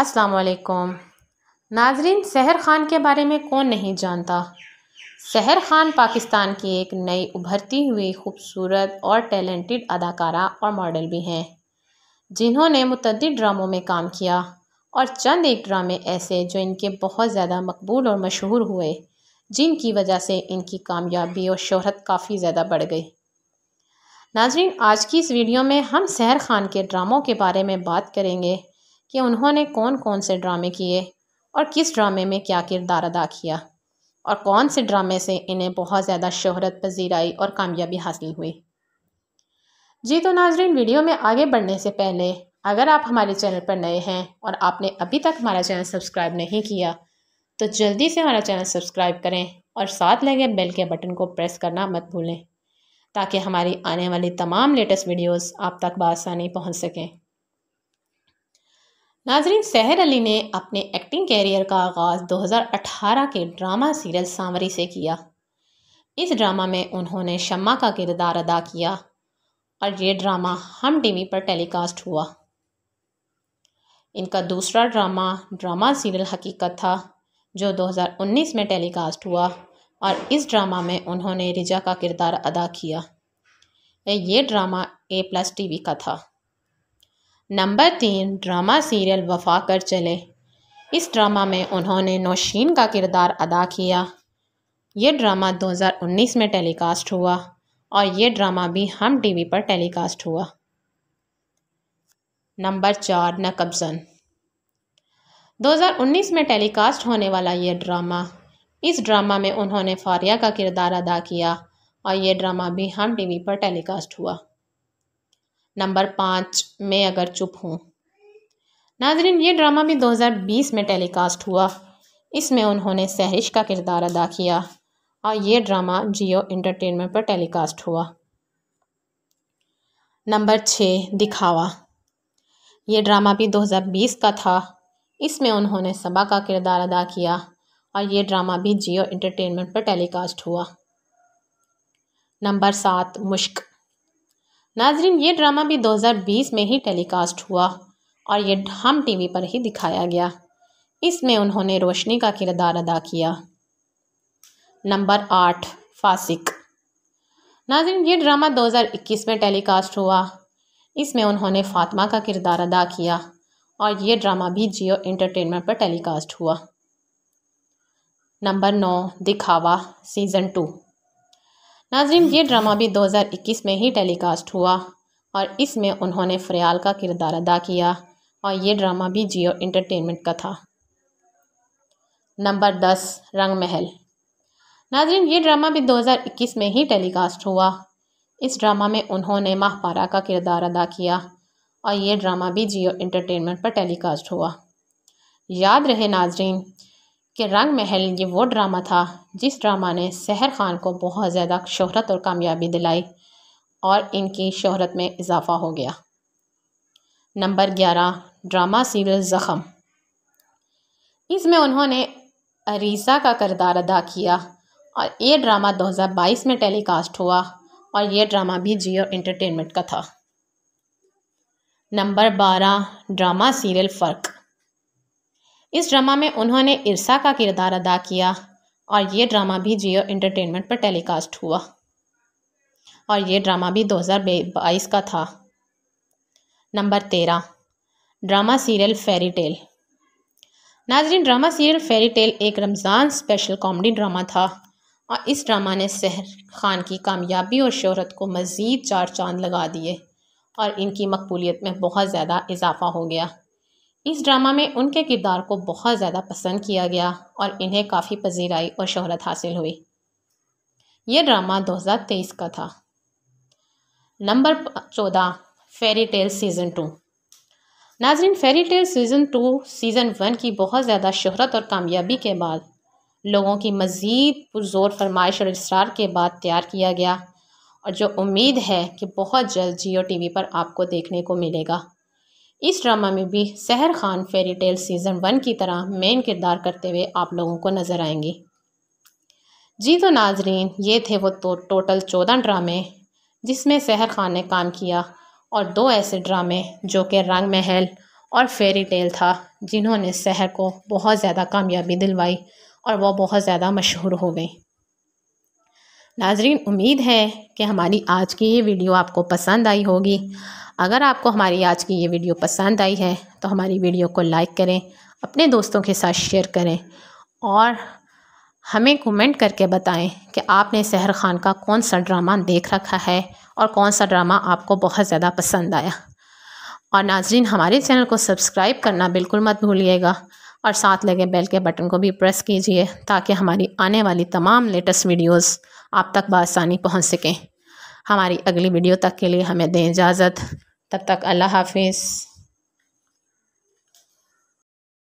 अस्सलाम वालेकुम नाजरीन सहर ख़ान के बारे में कौन नहीं जानता सहर ख़ान पाकिस्तान की एक नई उभरती हुई खूबसूरत और टैलेंटेड अदाकारा और मॉडल भी हैं जिन्होंने मतद ड्रामों में काम किया और चंद एक ड्रामे ऐसे जो इनके बहुत ज़्यादा मकबूल और मशहूर हुए जिनकी वजह से इनकी कामयाबी और शोहरत काफ़ी ज़्यादा बढ़ गई नाजरीन आज की इस वीडियो में हम सहर ख़ान के ड्रामों के बारे में बात करेंगे कि उन्होंने कौन कौन से ड्रामे किए और किस ड्रामे में क्या किरदार अदा किया और कौन से ड्रामे से इन्हें बहुत ज़्यादा शहरत पजीराई और कामयाबी हासिल हुई जी तो नाजरीन वीडियो में आगे बढ़ने से पहले अगर आप हमारे चैनल पर नए हैं और आपने अभी तक हमारा चैनल सब्सक्राइब नहीं किया तो जल्दी से हमारा चैनल सब्सक्राइब करें और साथ लगे बेल के बटन को प्रेस करना मत भूलें ताकि हमारी आने वाली तमाम लेटेस्ट वीडियोस आप तक बसानी पहुंच सकें नाजरीन सहर अली ने अपने एक्टिंग कैरियर का आगाज़ 2018 के ड्रामा सीरियल सांवरी से किया इस ड्रामा में उन्होंने शम्मा का किरदार अदा किया और ये ड्रामा हम टीवी पर टेलीकास्ट हुआ इनका दूसरा ड्रामा ड्रामा सीरियल हकीकत था जो 2019 में टेलीकास्ट हुआ और इस ड्रामा में उन्होंने रिजा का किरदार अदा किया ये ड्रामा ए प्लस टी का था नंबर तीन ड्रामा सीरियल वफा कर चले इस ड्रामा में उन्होंने नौशीन का किरदार अदा किया ये ड्रामा 2019 में टेलीकास्ट हुआ और ये ड्रामा भी हम टीवी पर टेलीकास्ट हुआ नंबर चार नकबजन 2019 में टेलीकास्ट होने वाला ये ड्रामा इस ड्रामा में उन्होंने फारिया का किरदार अदा किया और ये ड्रामा भी हम टीवी पर टेलीकास्ट हुआ नंबर पाँच मैं अगर चुप हूँ नाजरीन ये ड्रामा भी 2020 में टेलीकास्ट हुआ इसमें उन्होंने सहरिश का किरदार अदा किया और ये ड्रामा जियो इंटरटेनमेंट पर टेलीकास्ट हुआ नंबर छः दिखावा ये ड्रामा भी 2020 का था इसमें उन्होंने सबा का किरदार अदा किया और ये ड्रामा भी जियो इंटरटेनमेंट पर टेलीकास्ट हुआ नंबर सात मुश्क नाजरीन ये ड्रामा भी 2020 में ही टेलीकास्ट हुआ और ये हम टीवी पर ही दिखाया गया इसमें उन्होंने रोशनी का किरदार अदा किया नंबर आठ फासिक नाजरीन ये ड्रामा 2021 में टेलीकास्ट हुआ इसमें उन्होंने फातिमा का किरदार अदा किया और ये ड्रामा भी जियो इंटरटेनमेंट पर टेलीकास्ट हुआ नंबर नौ दिखावा सीज़न टू नाजिम ये ड्रामा भी 2021 में ही टेलीकास्ट हुआ और इसमें उन्होंने फ्रयाल का किरदार अदा किया और ये ड्रामा भी जियो इंटरटेनमेंट का था नंबर दस रंग महल नाजरीन ये ड्रामा भी 2021 में ही टेलीकास्ट हुआ इस ड्रामा में उन्होंने माहपारा का किरदार अदा किया और ये ड्रामा भी जियो इंटरटेनमेंट पर टेलीकास्ट हुआ याद रहे नाजरीन कि रंग महल ये वो ड्रामा था जिस ड्रामा ने सहर खान को बहुत ज़्यादा शोहरत और कामयाबी दिलाई और इनकी शोहरत में इजाफा हो गया नंबर ग्यारह ड्रामा सीरियल ज़ख़म इसमें उन्होंने अरीसा का किरदार अदा किया और ये ड्रामा 2022 में टेलीकास्ट हुआ और ये ड्रामा भी जियो इंटरटेनमेंट का था नंबर बारह ड्रामा सीरियल फ़र्क इस ड्रामा में उन्होंने इरसा का किरदार अदा किया और ये ड्रामा भी जियो इंटरटेनमेंट पर टेलीकास्ट हुआ और ये ड्रामा भी 2022 का था नंबर तेरह ड्रामा सीरियल फेरी टेल नाजरीन ड्रामा सीरियल फेरी टेल एक रमज़ान स्पेशल कॉमेडी ड्रामा था और इस ड्रामा ने सहर खान की कामयाबी और शहरत को मज़ीद चार चांद लगा दिए और इनकी मकबूलीत में बहुत ज़्यादा इजाफा हो गया इस ड्रामा में उनके किरदार को बहुत ज़्यादा पसंद किया गया और इन्हें काफ़ी पजीराई और शहरत हासिल हुई ये ड्रामा 2023 का था नंबर चौदह फेरी टेल सीज़न टू नाजरीन fairy tale season two season one की बहुत ज़्यादा शहरत और कामयाबी के बाद लोगों की मज़ीद पुरजोर फरमाइश और इसरार के बाद तैयार किया गया और जो उम्मीद है कि बहुत जल्द जियो टी वी पर आपको देखने को मिलेगा इस ड्रामा में भी Sehar Khan fairy tale season one की तरह मेन किरदार करते हुए आप लोगों को नज़र आएंगी जी तो नाजरीन ये थे वो तो टोटल चौदह ड्रामे जिसमें सहर खान ने काम किया और दो ऐसे ड्रामे जो कि रंग महल और फेरी टेल था जिन्होंने सहर को बहुत ज़्यादा कामयाबी दिलवाई और वह बहुत ज़्यादा मशहूर हो गई नाजरीन उम्मीद है कि हमारी आज की ये वीडियो आपको पसंद आई होगी अगर आपको हमारी आज की ये वीडियो पसंद आई है तो हमारी वीडियो को लाइक करें अपने दोस्तों के साथ शेयर करें और हमें कमेंट करके बताएं कि आपने सहर खान का कौन सा ड्रामा देख रखा है और कौन सा ड्रामा आपको बहुत ज़्यादा पसंद आया और नाजरीन हमारे चैनल को सब्सक्राइब करना बिल्कुल मत भूलिएगा और साथ लगे बेल के बटन को भी प्रेस कीजिए ताकि हमारी आने वाली तमाम लेटेस्ट वीडियोस आप तक बसानी पहुंच सकें हमारी अगली वीडियो तक के लिए हमें दें इजाज़त तब तक अल्लाह हाफिज़